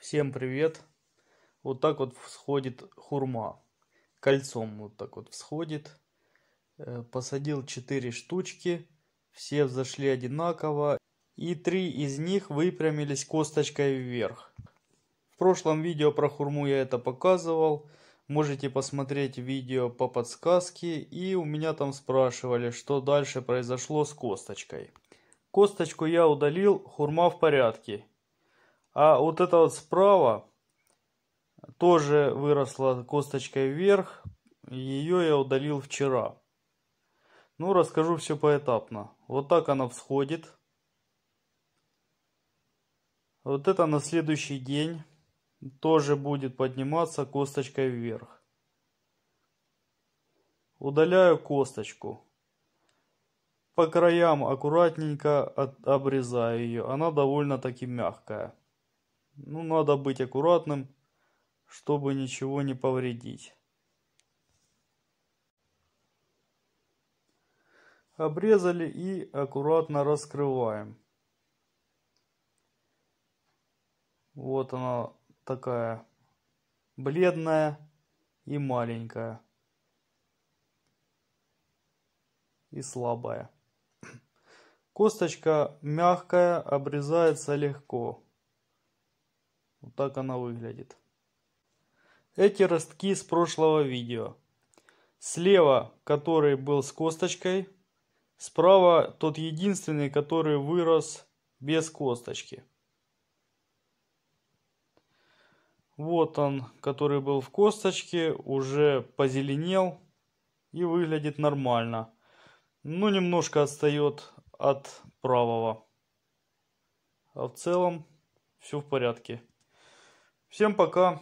Всем привет! Вот так вот всходит хурма. Кольцом вот так вот всходит. Э, посадил 4 штучки. Все взошли одинаково. И три из них выпрямились косточкой вверх. В прошлом видео про хурму я это показывал. Можете посмотреть видео по подсказке. И у меня там спрашивали, что дальше произошло с косточкой. Косточку я удалил, хурма в порядке. А вот это вот справа тоже выросла косточкой вверх. Ее я удалил вчера. Ну, расскажу все поэтапно. Вот так она всходит. Вот это на следующий день тоже будет подниматься косточкой вверх. Удаляю косточку. По краям аккуратненько обрезаю ее. Она довольно-таки мягкая. Ну, надо быть аккуратным, чтобы ничего не повредить. Обрезали и аккуратно раскрываем. Вот она такая бледная и маленькая. И слабая. Косточка мягкая, обрезается легко. Вот так она выглядит. Эти ростки с прошлого видео. Слева, который был с косточкой. Справа тот единственный, который вырос без косточки. Вот он, который был в косточке, уже позеленел и выглядит нормально. Но ну, немножко отстает от правого. А в целом все в порядке. Всем пока.